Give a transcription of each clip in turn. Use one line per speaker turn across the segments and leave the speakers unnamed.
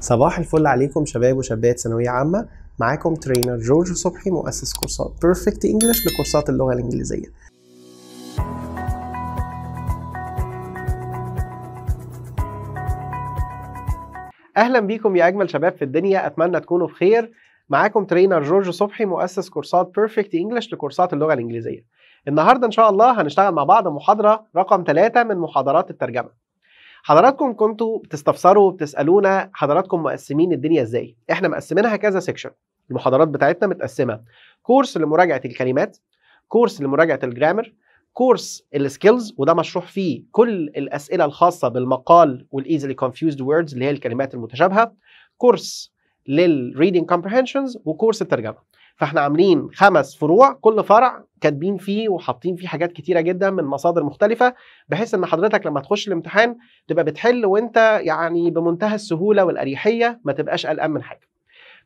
صباح الفل عليكم شباب وشابات ثانوية عامة معاكم ترينر جورج صبحي مؤسس كورسات بيرفكت انجلش لكورسات اللغة الإنجليزية أهلا بيكم يا أجمل شباب في الدنيا أتمنى تكونوا بخير معاكم ترينر جورج صبحي مؤسس كورسات بيرفكت انجلش لكورسات اللغة الإنجليزية النهاردة إن شاء الله هنشتغل مع بعض محاضرة رقم ثلاثة من محاضرات الترجمة حضراتكم كنتوا بتستفسروا وبتسالونا حضراتكم مقسمين الدنيا ازاي احنا مقسمينها كذا سيكشن المحاضرات بتاعتنا متقسمه كورس لمراجعه الكلمات كورس لمراجعه الجرامر كورس السكيلز وده مشروح فيه كل الاسئله الخاصه بالمقال والايزلي كونفيوزد ووردز اللي هي الكلمات المتشابهه كورس للريدنج كومبريهنشنز وكورس الترجمه فاحنا عاملين خمس فروع كل فرع كاتبين فيه وحاطين فيه حاجات كتيره جدا من مصادر مختلفه بحيث ان حضرتك لما تخش الامتحان تبقى بتحل وانت يعني بمنتهى السهوله والاريحيه ما تبقاش قلقان من حاجه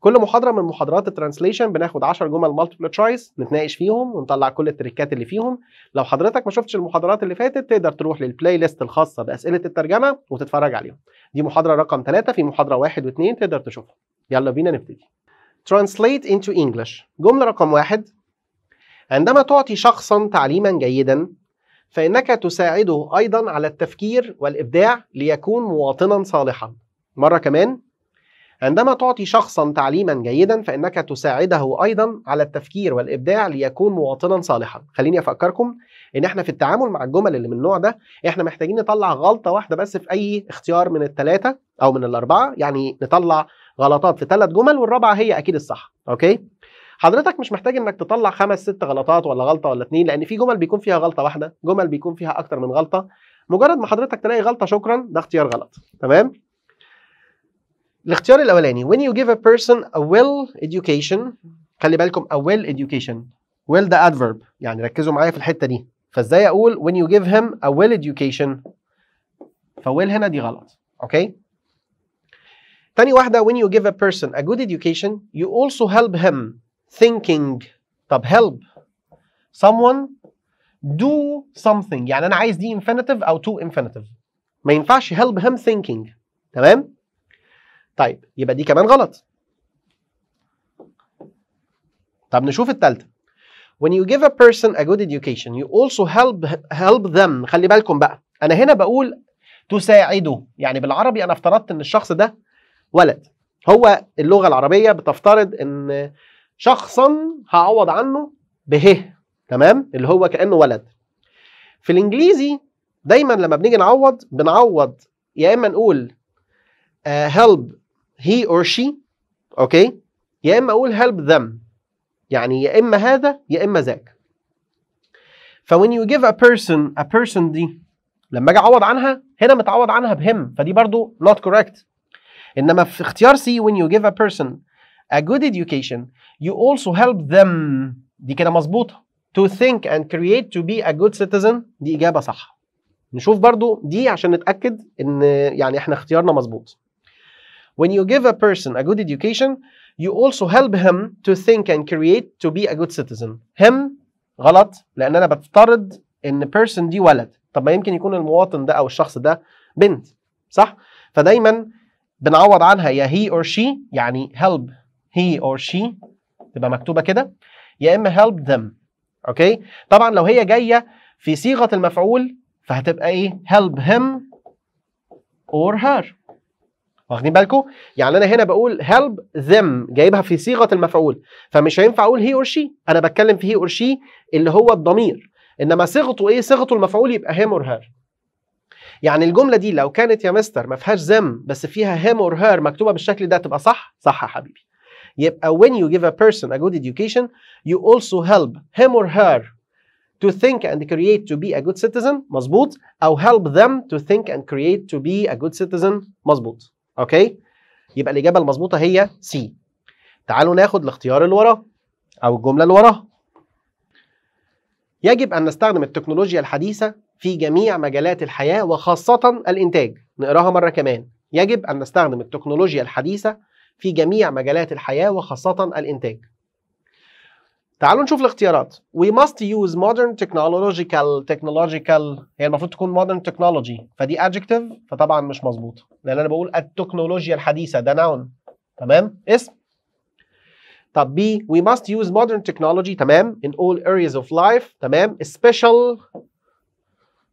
كل محاضره من محاضرات الترانسليشن بناخد 10 جمل مالتيبل تشويس نتناقش فيهم ونطلع كل التريكات اللي فيهم لو حضرتك ما شفتش المحاضرات اللي فاتت تقدر تروح للبلاي ليست الخاصه باسئله الترجمه وتتفرج عليهم دي محاضره رقم 3 في محاضره 1 و2 تقدر تشوفها يلا بينا نبتدي translate into English جملة رقم واحد عندما تعطي شخصا تعليما جيدا فإنك تساعده أيضا على التفكير والإبداع ليكون مواطنا صالحا مرة كمان عندما تعطي شخصا تعليما جيدا فإنك تساعده أيضا على التفكير والإبداع ليكون مواطنا صالحا خليني أفكركم إن إحنا في التعامل مع الجمل اللي من النوع ده إحنا محتاجين نطلع غلطة واحدة بس في أي اختيار من الثلاثة أو من الأربعة يعني نطلع غلطات في ثلاث جمل والرابعه هي اكيد الصح اوكي حضرتك مش محتاج انك تطلع خمس ست غلطات ولا غلطه ولا اثنين لان في جمل بيكون فيها غلطه واحده جمل بيكون فيها اكتر من غلطه مجرد ما حضرتك تلاقي غلطه شكرا ده اختيار غلط تمام الاختيار الاولاني when you give a person a well education خلي بالكم a well education well ده adverb يعني ركزوا معايا في الحته دي فازاي اقول when you give him a well education فويل هنا دي غلط اوكي تاني واحدة when you give a person a good education you also help him thinking طب help someone do something يعني أنا عايز دي infinitive أو to infinitive ما ينفعش help him thinking تمام طيب يبقى دي كمان غلط طب نشوف التالتة when you give a person a good education you also help help them خلي بالكم بقى أنا هنا بقول تساعده يعني بالعربي أنا افترضت إن الشخص ده ولد هو اللغه العربيه بتفترض ان شخصا هعوض عنه به تمام اللي هو كانه ولد في الانجليزي دايما لما بنيجي نعوض بنعوض يا اما نقول هيلب هي اور شي اوكي يا اما اقول هيلب ذم يعني يا اما هذا يا اما ذاك ف when you give a person a person دي لما اجي اعوض عنها هنا متعوض عنها بهم فدي برضو not correct انما في اختيار سي when you give a person a good education you also help them دي كده مظبوطه to think and create to be a good citizen دي اجابه صح نشوف برضو دي عشان نتاكد ان يعني احنا اختيارنا مظبوط when you give a person a good education you also help him to think and create to be a good citizen him غلط لان انا بفترض ان person دي ولد طب ما يمكن يكون المواطن ده او الشخص ده بنت صح فدايما بنعوض عنها يا هي اور شي يعني هيلب هي اور شي تبقى مكتوبه كده يا اما هيلب ذم اوكي طبعا لو هي جايه في صيغه المفعول فهتبقى ايه هيلب هيم اور هير واخدين بالكم يعني انا هنا بقول هيلب ذم جايبها في صيغه المفعول فمش هينفع اقول هي اور شي انا بتكلم في هي اور شي اللي هو الضمير انما صيغته ايه صيغته المفعول يبقى هيم اور هير يعني الجمله دي لو كانت يا مستر ما فيهاش ذم بس فيها هيم اور هير مكتوبه بالشكل ده تبقى صح صح يا حبيبي يبقى when you give a person a good education you also help him or her to think and create to be a good citizen مظبوط او help them to think and create to be a good citizen مظبوط اوكي يبقى الاجابه المظبوطه هي سي تعالوا ناخد الاختيار اللي وراه او الجمله اللي وراه يجب ان نستخدم التكنولوجيا الحديثه في جميع مجالات الحياة وخاصة الإنتاج نقراها مرة كمان يجب أن نستخدم التكنولوجيا الحديثة في جميع مجالات الحياة وخاصة الإنتاج تعالوا نشوف الاختيارات we must use modern technological technological هي المفروض تكون modern technology فدي adjective فطبعا مش مظبوط لان انا بقول التكنولوجيا الحديثه ده noun تمام اسم طب B we must use modern technology تمام in all areas of life تمام special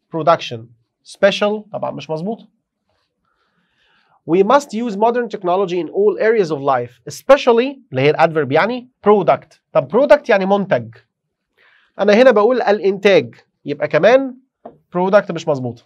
production special طبعا مش مظبوط We must use modern technology in all areas of life especially اللي هي الادفيرب يعني product طب product يعني منتج انا هنا بقول الانتاج يبقى كمان product مش مظبوط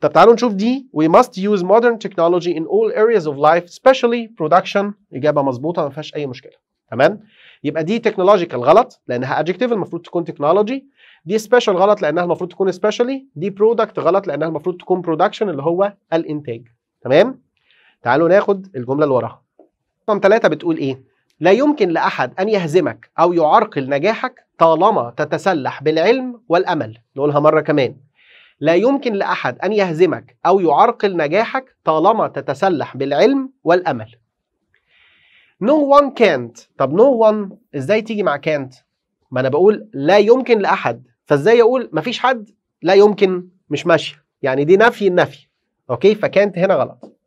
طب تعالوا نشوف دي we must use modern technology in all areas of life especially production إجابة مظبوطة ما فيهاش أي مشكلة تمام يبقى دي technological غلط لأنها adjective المفروض تكون technology دي سبيشال غلط لانها المفروض تكون سبيشالي دي برودكت غلط لانها المفروض تكون برودكشن اللي هو الانتاج تمام تعالوا ناخد الجمله اللي وراها رقم ثلاثة بتقول ايه لا يمكن لاحد ان يهزمك او يعرقل نجاحك طالما تتسلح بالعلم والامل نقولها مره كمان لا يمكن لاحد ان يهزمك او يعرقل نجاحك طالما تتسلح بالعلم والامل no one can't طب no one ازاي تيجي مع can't ما انا بقول لا يمكن لاحد فازاي اقول مفيش حد لا يمكن مش ماشيه يعني دي نفي النفي اوكي فكانت هنا غلط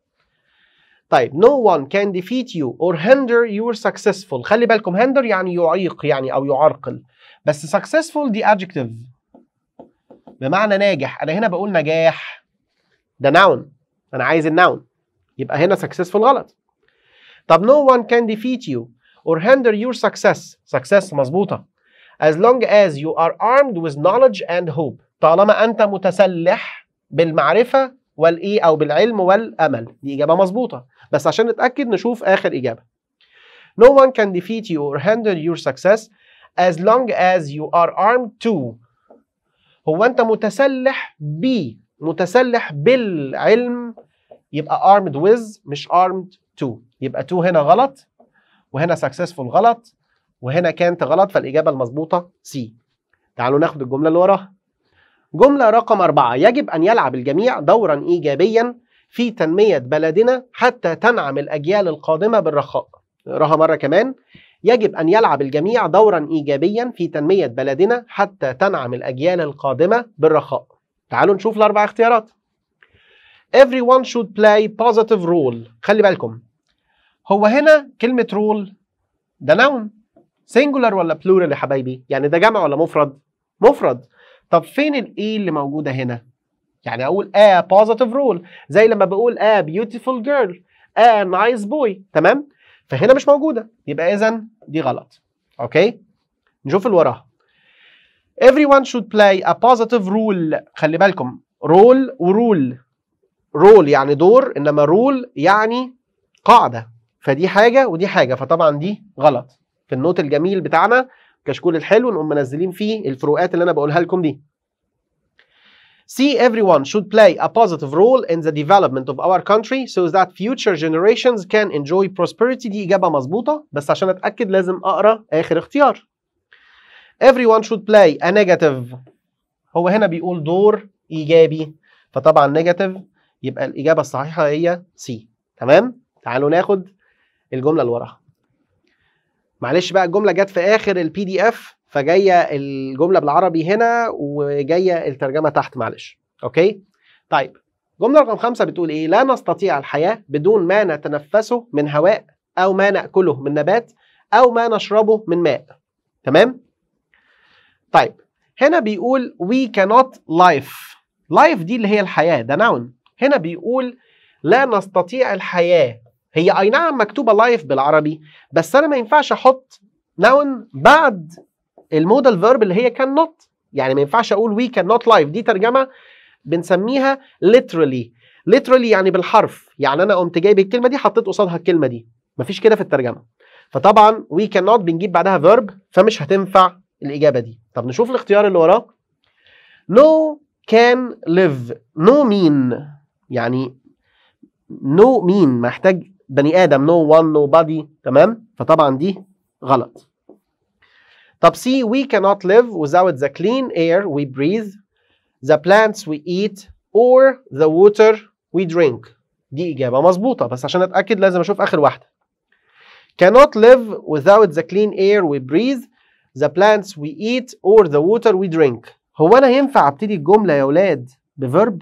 طيب no one can defeat you or hinder your successful خلي بالكم hinder يعني يعيق يعني او يعرقل بس successful دي adjective بمعنى ناجح انا هنا بقول نجاح ده noun انا عايز الناون يبقى هنا successful غلط طب no one can defeat you or hinder your success success مظبوطه as long as you are armed with knowledge and hope طالما أنت متسلح بالمعرفة والإيه أو بالعلم والأمل دي إجابة مظبوطة بس عشان نتأكد نشوف آخر إجابة No one can defeat you or hinder your success as long as you are armed to هو أنت متسلح ب متسلح بالعلم يبقى armed with مش armed to يبقى to هنا غلط وهنا successful غلط وهنا كانت غلط فالإجابة المظبوطة سي تعالوا ناخد الجملة اللي وراها جملة رقم أربعة يجب أن يلعب الجميع دورا إيجابيا في تنمية بلدنا حتى تنعم الأجيال القادمة بالرخاء نقراها مرة كمان يجب أن يلعب الجميع دورا إيجابيا في تنمية بلدنا حتى تنعم الأجيال القادمة بالرخاء تعالوا نشوف الأربع اختيارات Everyone should play positive role خلي بالكم هو هنا كلمة role ده نون سنجولار ولا بلورال يا حبايبي يعني ده جمع ولا مفرد مفرد طب فين الاي e اللي موجوده هنا يعني اقول ا بوزيتيف رول زي لما بقول ا بيوتيفول جيرل ا نايس بوي تمام فهنا مش موجوده يبقى اذا دي غلط اوكي نشوف اللي وراها everyone should play a positive role خلي بالكم رول ورول رول يعني دور انما رول يعني قاعده فدي حاجه ودي حاجه فطبعا دي غلط في النوت الجميل بتاعنا كشكول الحلو نقوم منزلين فيه الفروقات اللي انا بقولها لكم دي See, everyone should play a positive role in the development of our country so that future generations can enjoy prosperity. دي إجابة مظبوطة بس عشان أتأكد لازم أقرأ آخر اختيار. Everyone should play a negative. هو هنا بيقول دور إيجابي فطبعا نيجاتيف يبقى الإجابة الصحيحة هي C. تمام؟ تعالوا ناخد الجملة اللي وراها. معلش بقى الجمله جت في اخر البي دي اف فجايه الجمله بالعربي هنا وجايه الترجمه تحت معلش اوكي طيب جمله رقم خمسة بتقول ايه لا نستطيع الحياه بدون ما نتنفسه من هواء او ما ناكله من نبات او ما نشربه من ماء تمام طيب هنا بيقول we cannot life life دي اللي هي الحياه ده نون هنا بيقول لا نستطيع الحياه هي اي نعم مكتوبه لايف بالعربي بس انا ما ينفعش احط نون بعد المودال فيرب اللي هي كان نوت يعني ما ينفعش اقول وي كان نوت لايف دي ترجمه بنسميها literally literally يعني بالحرف يعني انا قمت جايب الكلمه دي حطيت قصادها الكلمه دي مفيش كده في الترجمه فطبعا وي كان نوت بنجيب بعدها فيرب فمش هتنفع الاجابه دي طب نشوف الاختيار اللي وراه نو كان ليف نو مين يعني no مين محتاج بني ادم نو وان نو بادي تمام فطبعا دي غلط طب سي وي cannot live without the clean air we breathe the plants we eat or the water we drink دي إجابة مظبوطة بس عشان أتأكد لازم أشوف آخر واحدة cannot live without the clean air we breathe the plants we eat or the water we drink هو أنا ينفع أبتدي الجملة يا ولاد بفيرب؟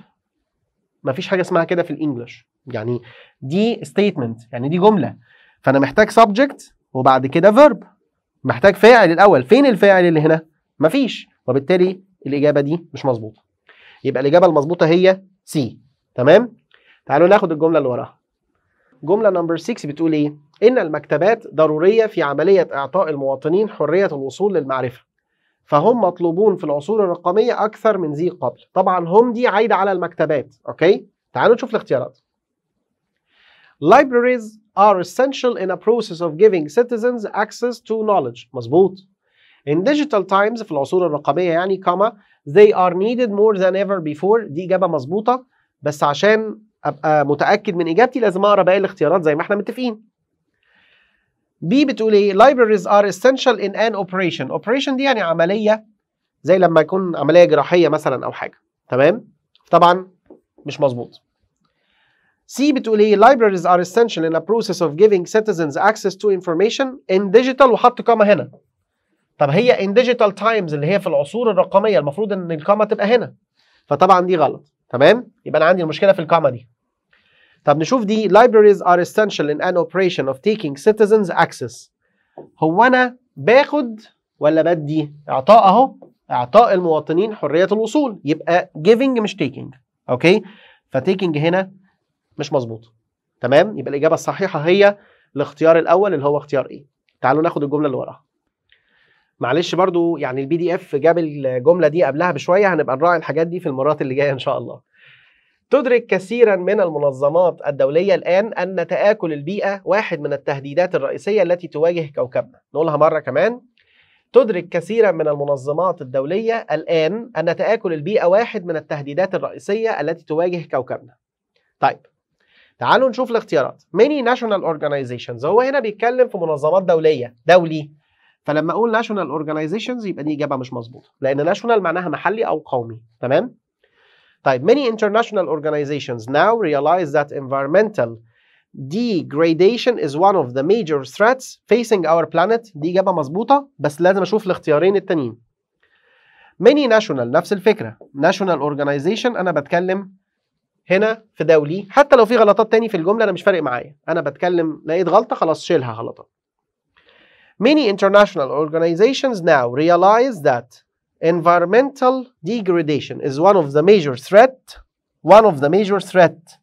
مفيش حاجة اسمها كده في الإنجلش يعني دي ستيتمنت يعني دي جمله فانا محتاج سبجكت وبعد كده فيرب محتاج فاعل الاول فين الفاعل اللي هنا مفيش وبالتالي الاجابه دي مش مظبوطه يبقى الاجابه المظبوطه هي سي تمام تعالوا ناخد الجمله اللي وراها جمله نمبر 6 بتقول ايه ان المكتبات ضروريه في عمليه اعطاء المواطنين حريه الوصول للمعرفه فهم مطلوبون في العصور الرقميه اكثر من ذي قبل طبعا هم دي عايده على المكتبات اوكي تعالوا نشوف الاختيارات Libraries are essential in a process of giving citizens access to knowledge مظبوط In digital times في العصور الرقمية يعني كما they are needed more than ever before دي إجابة مظبوطة بس عشان أبقى متأكد من إجابتي لازم أقرأ باقي الاختيارات زي ما احنا متفقين بي بتقول ايه libraries are essential in an operation operation دي يعني عملية زي لما يكون عملية جراحية مثلا أو حاجة تمام طبعا مش مظبوط سي بتقول ايه libraries are essential in a process of giving citizens access to information in digital وحط كاما هنا طب هي in digital times اللي هي في العصور الرقميه المفروض ان الكاما تبقى هنا فطبعا دي غلط تمام يبقى انا عندي المشكله في الكاما دي طب نشوف دي libraries are essential in an operation of taking citizens access هو انا باخد ولا بدي اعطاء اهو اعطاء المواطنين حريه الوصول يبقى giving مش taking اوكي فتيكنج هنا مش مظبوط تمام يبقى الاجابه الصحيحه هي الاختيار الاول اللي هو اختيار ايه تعالوا ناخد الجمله اللي وراها معلش برضو يعني البي دي اف جاب الجمله دي قبلها بشويه هنبقى نراعي الحاجات دي في المرات اللي جايه ان شاء الله تدرك كثيرا من المنظمات الدولية الآن أن تآكل البيئة واحد من التهديدات الرئيسية التي تواجه كوكبنا نقولها مرة كمان تدرك كثيرا من المنظمات الدولية الآن أن تآكل البيئة واحد من التهديدات الرئيسية التي تواجه كوكبنا طيب تعالوا نشوف الاختيارات many national organizations هو هنا بيتكلم في منظمات دوليه دولي فلما اقول national organizations يبقى دي اجابه مش مظبوطه لان national معناها محلي او قومي تمام طيب many international organizations now realize that environmental degradation is one of the major threats facing our planet دي إجابة مظبوطة بس لازم أشوف الاختيارين التانيين many national نفس الفكرة national organization أنا بتكلم هنا في ده وليه حتى لو في غلطات تاني في الجمله انا مش فارق معايا انا بتكلم لقيت غلطه خلاص شيلها غلطه Many international organizations now realize that environmental degradation is one of the major threat one of the major threat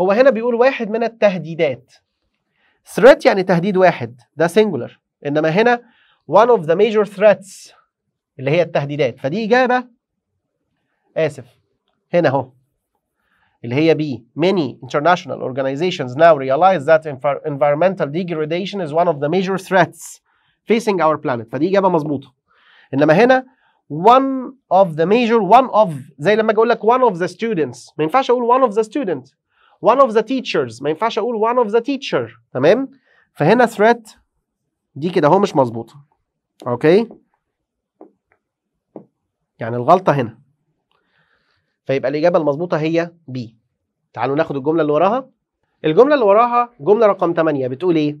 هو هنا بيقول واحد من التهديدات threat يعني تهديد واحد ده singular انما هنا one of the major threats اللي هي التهديدات فدي اجابه اسف هنا اهو اللي هي بي many international organizations now realize that environmental degradation is one of the major threats facing our planet فدي إجابة مظبوطة إنما هنا one of the major one of زي لما أجي أقول لك one of the students ما ينفعش أقول one of the student one of the teachers ما ينفعش أقول one of the teacher تمام فهنا threat دي كده أهو مش مظبوطة أوكي يعني الغلطة هنا فيبقى الإجابة المظبوطة هي بي تعالوا ناخد الجملة اللي وراها الجملة اللي وراها جملة رقم 8 بتقول إيه؟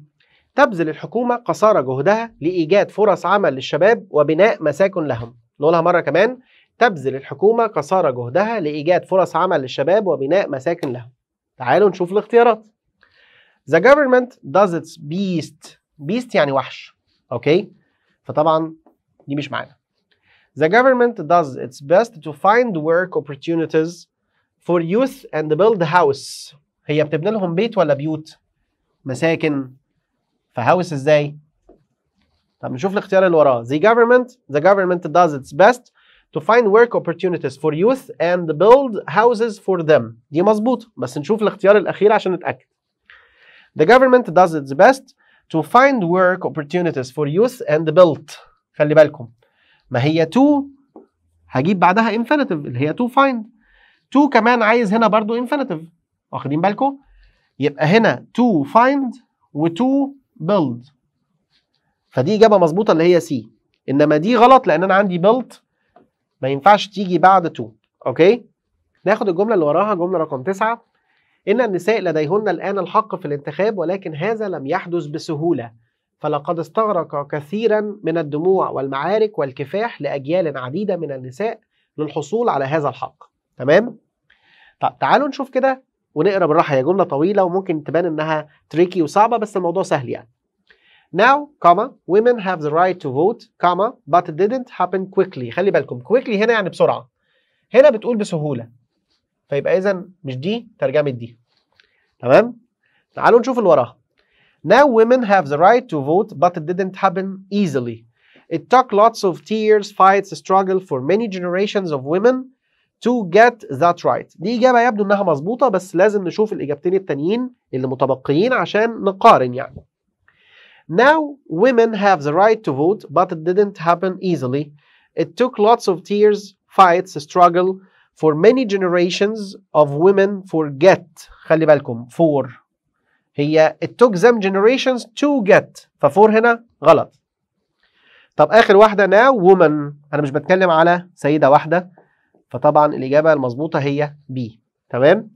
تبذل الحكومة قصارى جهدها لإيجاد فرص عمل للشباب وبناء مساكن لهم نقولها مرة كمان تبذل الحكومة قصارى جهدها لإيجاد فرص عمل للشباب وبناء مساكن لهم تعالوا نشوف الاختيارات The government does its beast beast يعني وحش أوكي فطبعا دي مش معانا The government does its best to find work opportunities for youth and build house هي بتبني لهم بيت ولا بيوت؟ مساكن فهاوس ازاي؟ طب نشوف الاختيار اللي وراه The government The government does its best to find work opportunities for youth and build houses for them دي مظبوط بس نشوف الاختيار الأخير عشان نتأكد The government does its best to find work opportunities for youth and build خلي بالكم ما هي تو هجيب بعدها انفينيتيف اللي هي تو فايند تو كمان عايز هنا برضو انفينيتيف واخدين بالكم يبقى هنا تو فايند وتو بيلد فدي اجابه مظبوطه اللي هي سي انما دي غلط لان انا عندي بيلد ما ينفعش تيجي بعد تو اوكي ناخد الجمله اللي وراها جمله رقم تسعة ان النساء لديهن الان الحق في الانتخاب ولكن هذا لم يحدث بسهوله فلقد استغرق كثيرا من الدموع والمعارك والكفاح لأجيال عديدة من النساء للحصول على هذا الحق تمام؟ طب تعالوا نشوف كده ونقرا بالراحه هي جمله طويله وممكن تبان انها تريكي وصعبه بس الموضوع سهل يعني. Now, comma, women have the right to vote, comma, but it didn't happen quickly. خلي بالكم quickly هنا يعني بسرعه. هنا بتقول بسهوله. فيبقى اذا مش دي ترجمه دي. تمام؟ تعالوا نشوف اللي وراها. Now women have the right to vote, but it didn't happen easily. It took lots of tears, fights, struggle for many generations of women to get that right. دي إجابة يبدو إنها مظبوطة بس لازم نشوف الإجابتين التانيين اللي متبقيين عشان نقارن يعني. Now women have the right to vote, but it didn't happen easily. It took lots of tears, fights, struggle for many generations of women for get. خلي بالكم for هي it took them generations to get ففور هنا غلط طب اخر واحده now woman انا مش بتكلم على سيده واحده فطبعا الاجابه المظبوطه هي B تمام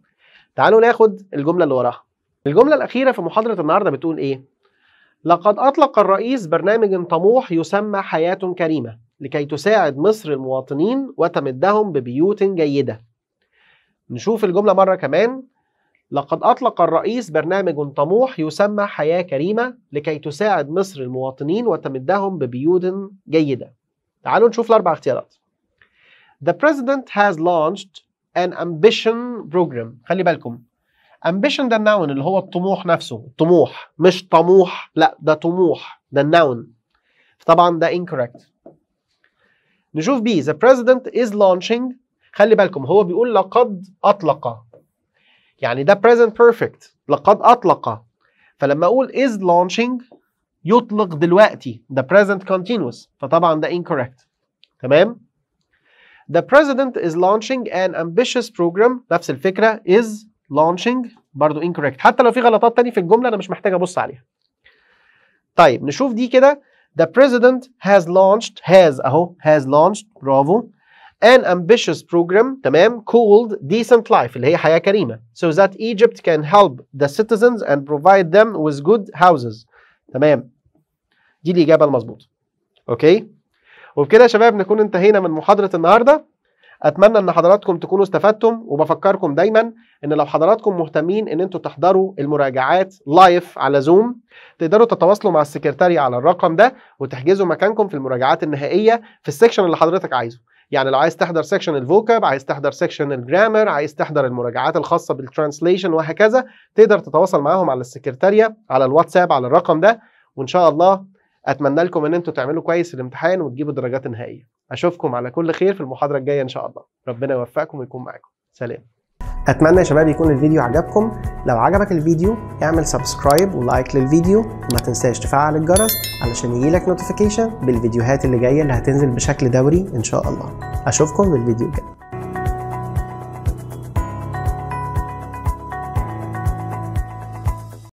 تعالوا ناخد الجمله اللي وراها الجمله الاخيره في محاضره النهارده بتقول ايه لقد اطلق الرئيس برنامج طموح يسمى حياه كريمه لكي تساعد مصر المواطنين وتمدهم ببيوت جيده نشوف الجمله مره كمان لقد أطلق الرئيس برنامج طموح يسمى حياة كريمة لكي تساعد مصر المواطنين وتمدهم ببيوت جيدة. تعالوا نشوف الأربع اختيارات. The president has launched an ambition program. خلي بالكم ambition ده النون اللي هو الطموح نفسه، الطموح مش طموح، لا ده طموح، ده النون. طبعا ده incorrect. نشوف بي the president is launching خلي بالكم هو بيقول لقد أطلق يعني ده present perfect لقد أطلق فلما أقول is launching يطلق دلوقتي the present continuous فطبعا ده incorrect تمام The president is launching an ambitious program نفس الفكرة is launching برضو incorrect حتى لو في غلطات تاني في الجملة أنا مش محتاج أبص عليها طيب نشوف دي كده The president has launched has أهو has launched برافو an ambitious program تمام called decent life اللي هي حياة كريمة so that Egypt can help the citizens and provide them with good houses تمام دي الإجابة المظبوطة أوكي وبكده يا شباب نكون انتهينا من محاضرة النهاردة أتمنى إن حضراتكم تكونوا استفدتم وبفكركم دايما إن لو حضراتكم مهتمين إن أنتوا تحضروا المراجعات لايف على زوم تقدروا تتواصلوا مع السكرتاري على الرقم ده وتحجزوا مكانكم في المراجعات النهائية في السكشن اللي حضرتك عايزه يعني لو عايز تحضر سيكشن الفوكاب عايز تحضر سيكشن الجرامر عايز تحضر المراجعات الخاصه بالترانسليشن وهكذا تقدر تتواصل معاهم على السكرتاريه على الواتساب على الرقم ده وان شاء الله اتمنى لكم ان انتم تعملوا كويس في الامتحان وتجيبوا درجات نهائيه اشوفكم على كل خير في المحاضره الجايه ان شاء الله ربنا يوفقكم ويكون معاكم سلام اتمنى يا شباب يكون الفيديو عجبكم لو عجبك الفيديو اعمل سبسكرايب ولايك للفيديو وما تنساش تفعل الجرس علشان يجيلك نوتيفيكيشن بالفيديوهات اللي جايه اللي هتنزل بشكل دوري ان شاء الله اشوفكم بالفيديو الجاي